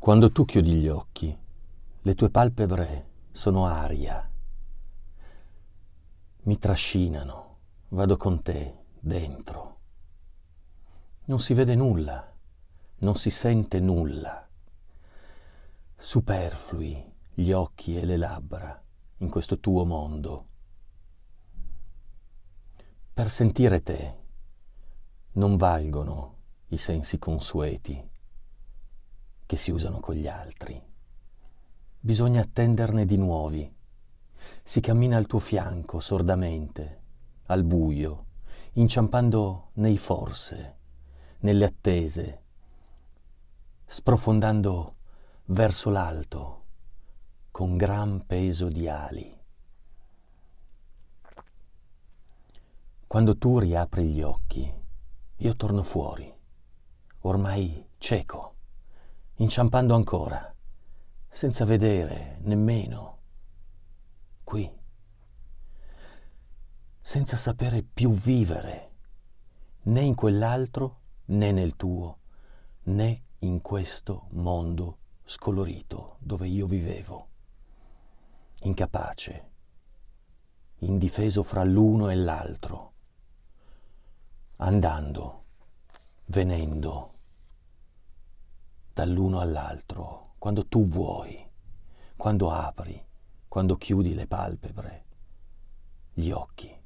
Quando tu chiudi gli occhi, le tue palpebre sono aria. Mi trascinano, vado con te dentro. Non si vede nulla, non si sente nulla. Superflui gli occhi e le labbra in questo tuo mondo. Per sentire te non valgono i sensi consueti che si usano con gli altri. Bisogna attenderne di nuovi. Si cammina al tuo fianco sordamente, al buio, inciampando nei forse, nelle attese, sprofondando verso l'alto con gran peso di ali. Quando tu riapri gli occhi, io torno fuori, ormai cieco inciampando ancora, senza vedere nemmeno qui, senza sapere più vivere né in quell'altro né nel tuo né in questo mondo scolorito dove io vivevo, incapace, indifeso fra l'uno e l'altro, andando, venendo dall'uno all'altro, quando tu vuoi, quando apri, quando chiudi le palpebre, gli occhi.